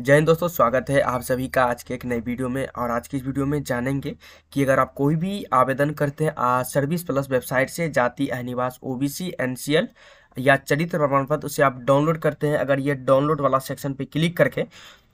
जय हिंद दोस्तों स्वागत है आप सभी का आज के एक नए वीडियो में और आज की इस वीडियो में जानेंगे कि अगर आप कोई भी आवेदन करते हैं आ, सर्विस प्लस वेबसाइट से जाति अहनिवास ओबीसी एनसीएल या चरित्र प्रमाण पत्र उसे आप डाउनलोड करते हैं अगर ये डाउनलोड वाला सेक्शन पे क्लिक करके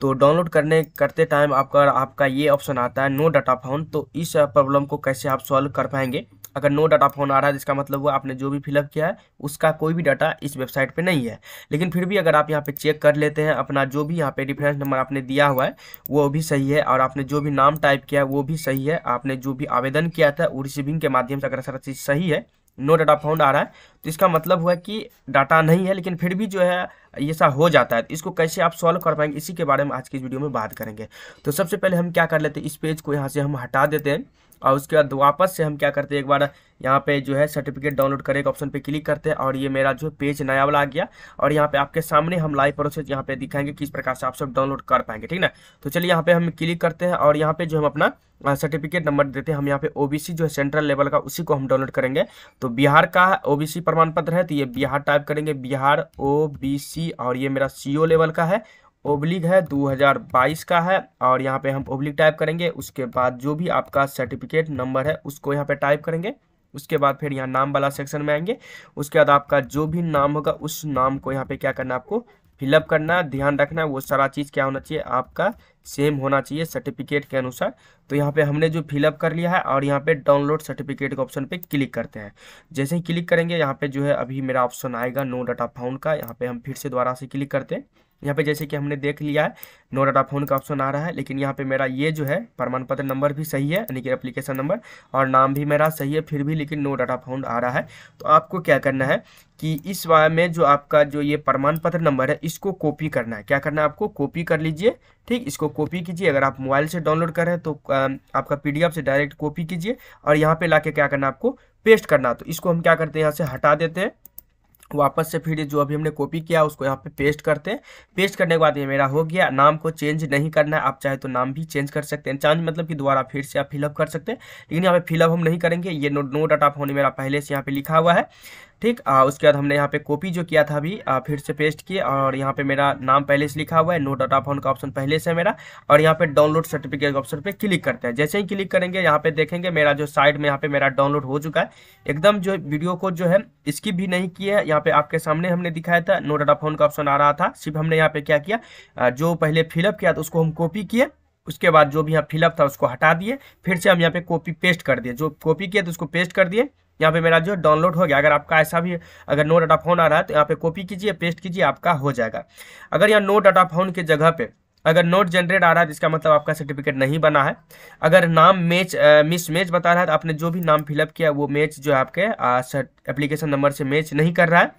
तो डाउनलोड करने करते टाइम आपका आपका ये ऑप्शन आता है नो डाटा फाउंड तो इस प्रॉब्लम को कैसे आप सॉल्व कर पाएंगे अगर नो डाटा फोन आ रहा है जिसका मतलब वो आपने जो भी फिलअप किया है उसका कोई भी डाटा इस वेबसाइट पे नहीं है लेकिन फिर भी अगर आप यहाँ पे चेक कर लेते हैं अपना जो भी यहाँ पे रिफरेंस नंबर आपने दिया हुआ है वो भी सही है और आपने जो भी नाम टाइप किया है वो भी सही है आपने जो भी आवेदन किया था वो रिसीविंग के माध्यम से अगर सारा चीज़ सही है नो डाटा फाउंड आ रहा है तो इसका मतलब हुआ कि डाटा नहीं है लेकिन फिर भी जो है ऐसा हो जाता है तो इसको कैसे आप सॉल्व कर पाएंगे इसी के बारे में आज की वीडियो में बात करेंगे तो सबसे पहले हम क्या कर लेते हैं इस पेज को यहाँ से हम हटा देते हैं और उसके बाद वापस से हम क्या करते हैं एक बार यहाँ पे जो है सर्टिफिकेट डाउनलोड करे एक ऑप्शन पे क्लिक करते हैं और ये मेरा जो पेज नया वाला आ गया और यहाँ पे आपके सामने हम लाइव प्रोसेस यहाँ पे दिखाएंगे किस प्रकार से आप सब डाउनलोड कर पाएंगे ठीक ना तो चलिए यहाँ पे हम क्लिक करते हैं और यहाँ पे जो हम अपना सर्टिफिकेट नंबर देते हैं हम यहाँ पे ओबीसी जो है सेंट्रल लेवल का उसी को हम डाउनलोड करेंगे तो बिहार का ओबीसी प्रमाण पत्र है तो ये बिहार टाइप करेंगे बिहार ओ और ये मेरा सी लेवल का है ओब्लिक है 2022 का है और यहाँ पे हम ओब्लिक टाइप करेंगे उसके बाद जो भी आपका सर्टिफिकेट नंबर है उसको यहाँ पे टाइप करेंगे उसके बाद फिर यहाँ नाम वाला सेक्शन में आएंगे उसके बाद आपका जो भी नाम होगा उस नाम को यहाँ पे क्या करना है आपको फिलअप करना है ध्यान रखना है वो सारा चीज़ क्या होना चाहिए आपका सेम होना चाहिए सर्टिफिकेट के अनुसार तो यहाँ पे हमने जो फिलअप कर लिया है और यहाँ पे डाउनलोड सर्टिफिकेट के ऑप्शन पे क्लिक करते हैं जैसे ही क्लिक करेंगे यहाँ पे जो है अभी मेरा ऑप्शन आएगा नो डाटा फाउंड का यहाँ पे हम फिर से दोबारा से क्लिक करते हैं यहाँ पे जैसे कि हमने देख लिया है नो डाटा फोन का ऑप्शन आ रहा है लेकिन यहाँ पे मेरा ये जो है प्रमाण पत्र नंबर भी सही है यानी कि एप्लीकेशन नंबर और नाम भी मेरा सही है फिर भी लेकिन नो डाटा फोन आ रहा है तो आपको क्या करना है कि इस में जो आपका जो ये प्रमाण पत्र नंबर है इसको कॉपी करना है क्या करना है आपको कॉपी कर लीजिए ठीक इसको कॉपी कीजिए अगर आप मोबाइल से डाउनलोड कर रहे हैं तो आपका पी से डायरेक्ट कॉपी कीजिए और यहाँ पर ला क्या करना है आपको पेस्ट करना तो इसको हम क्या करते हैं यहाँ से हटा देते हैं वापस से फिर जो अभी हमने कॉपी किया उसको यहाँ पे पेस्ट करते हैं पेस्ट करने के बाद ये मेरा हो गया नाम को चेंज नहीं करना है आप चाहे तो नाम भी चेंज कर सकते हैं चेंज मतलब कि दोबारा फिर से आप फिलअप कर सकते हैं लेकिन यहाँ पे फिलअप हम नहीं करेंगे ये नो नो डाटा फोन मेरा पहले से यहाँ पे लिखा हुआ है ठीक आ, उसके बाद हमने यहाँ पे कॉपी जो किया था अभी फिर से पेस्ट किए और यहाँ पे मेरा नाम पहले से लिखा हुआ है नो डाटा फोन का ऑप्शन पहले से मेरा और यहाँ पे डाउनलोड सर्टिफिकेट के ऑप्शन पे क्लिक करते हैं जैसे ही क्लिक करेंगे यहाँ पे देखेंगे मेरा जो साइड में यहाँ पे मेरा डाउनलोड हो चुका है एकदम जो वीडियो को जो है इसकी भी नहीं किया है यहाँ पे आपके सामने हमने दिखाया था नो डाटा फोन का ऑप्शन आ रहा था सिर्फ हमने यहाँ पे क्या किया जो पहले फिलअप किया था उसको हम कॉपी किए उसके बाद जो भी यहाँ फिलअप था उसको हटा दिए फिर से हम यहाँ पे कॉपी पेस्ट कर दिए जो कॉपी किया तो उसको पेस्ट कर दिए यहाँ पे मेरा जो डाउनलोड हो गया अगर आपका ऐसा भी अगर नो डाटा फोन आ रहा है तो यहाँ पे कॉपी कीजिए पेस्ट कीजिए आपका हो जाएगा अगर यहाँ नो डाटा फोन के जगह पे अगर नोट जनरेट आ रहा है तो इसका मतलब आपका सर्टिफिकेट नहीं बना है अगर नाम मैच मिस मैच बता रहा है तो आपने जो भी नाम फिलअप किया वो मैच जो है आपके एप्लीकेशन नंबर से मैच नहीं कर रहा है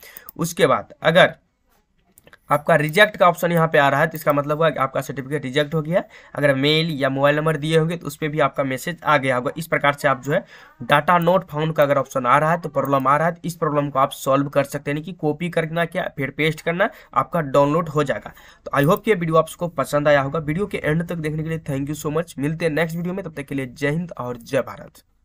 उसके बाद अगर आपका रिजेक्ट का ऑप्शन यहाँ पे आ रहा है तो इसका मतलब हुआ कि आपका सर्टिफिकेट रिजेक्ट हो गया अगर मेल या मोबाइल नंबर दिए होंगे तो उस पर भी आपका मैसेज आ गया होगा इस प्रकार से आप जो है डाटा नोट फाउंड का अगर ऑप्शन आ रहा है तो प्रॉब्लम आ रहा है तो इस प्रॉब्लम को आप सॉल्व कर सकते हैं कि कॉपी करना क्या फिर पेस्ट करना आपका डाउनलोड हो जाएगा तो आई होप ये वीडियो आपको पसंद आया होगा वीडियो के एंड तक देखने के लिए थैंक यू सो मच मिलते हैं नेक्स्ट वीडियो में तब तक के लिए जय हिंद और जय भारत